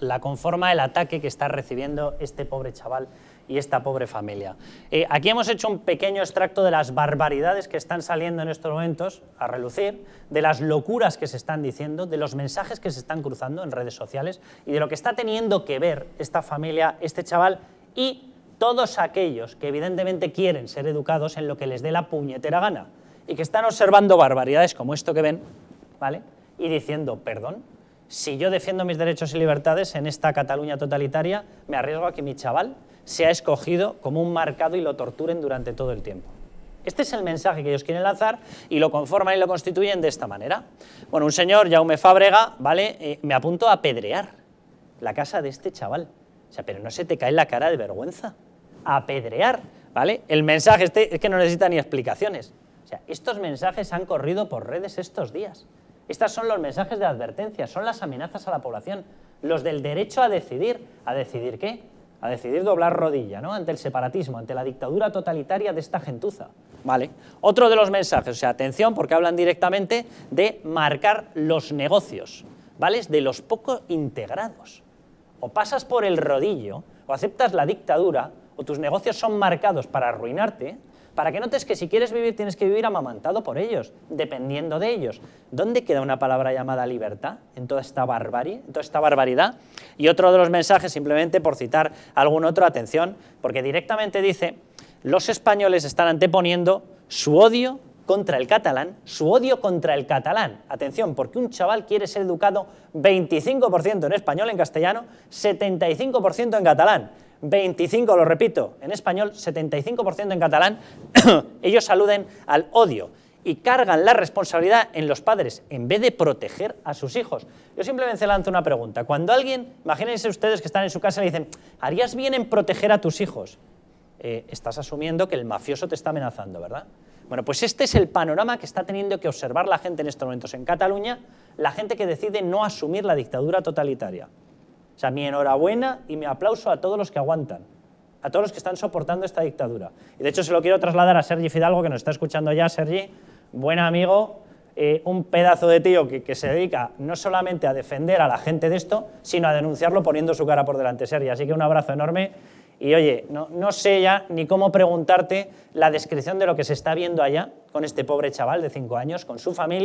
la conforma el ataque que está recibiendo este pobre chaval y esta pobre familia. Eh, aquí hemos hecho un pequeño extracto de las barbaridades que están saliendo en estos momentos a relucir, de las locuras que se están diciendo, de los mensajes que se están cruzando en redes sociales y de lo que está teniendo que ver esta familia, este chaval y todos aquellos que evidentemente quieren ser educados en lo que les dé la puñetera gana y que están observando barbaridades como esto que ven, ¿vale? Y diciendo, perdón, si yo defiendo mis derechos y libertades en esta Cataluña totalitaria, me arriesgo a que mi chaval sea escogido como un marcado y lo torturen durante todo el tiempo. Este es el mensaje que ellos quieren lanzar y lo conforman y lo constituyen de esta manera. Bueno, un señor, Jaume Fábrega, ¿vale? Eh, me apunto a apedrear la casa de este chaval. O sea, pero no se te cae la cara de vergüenza. Apedrear, ¿vale? El mensaje este es que no necesita ni explicaciones. O sea, estos mensajes han corrido por redes estos días. Estos son los mensajes de advertencia, son las amenazas a la población, los del derecho a decidir. ¿A decidir qué? A decidir doblar rodilla, ¿no? Ante el separatismo, ante la dictadura totalitaria de esta gentuza. Vale. Otro de los mensajes, o sea, atención porque hablan directamente de marcar los negocios, ¿vale? De los poco integrados. O pasas por el rodillo, o aceptas la dictadura, o tus negocios son marcados para arruinarte, para que notes que si quieres vivir tienes que vivir amamantado por ellos, dependiendo de ellos. ¿Dónde queda una palabra llamada libertad en toda esta barbarie, toda esta barbaridad? Y otro de los mensajes, simplemente por citar algún otro, atención, porque directamente dice, los españoles están anteponiendo su odio contra el catalán, su odio contra el catalán. Atención, porque un chaval quiere ser educado 25% en español, en castellano, 75% en catalán. 25, lo repito, en español, 75% en catalán, ellos aluden al odio y cargan la responsabilidad en los padres en vez de proteger a sus hijos. Yo simplemente lanzo una pregunta. Cuando alguien, imagínense ustedes que están en su casa y le dicen, harías bien en proteger a tus hijos. Eh, estás asumiendo que el mafioso te está amenazando, ¿verdad? Bueno, pues este es el panorama que está teniendo que observar la gente en estos momentos en Cataluña, la gente que decide no asumir la dictadura totalitaria. O sea, mi enhorabuena y mi aplauso a todos los que aguantan, a todos los que están soportando esta dictadura. Y de hecho se lo quiero trasladar a Sergi Fidalgo, que nos está escuchando ya. Sergi, buen amigo, eh, un pedazo de tío que, que, se dedica no solamente a defender a la gente de esto, sino a denunciarlo poniendo su cara por delante, Sergi. Así que un abrazo enorme y oye, no, sé ya ni cómo preguntarte la descripción de lo que se está viendo allá con este pobre chaval de 5 años, con su familia.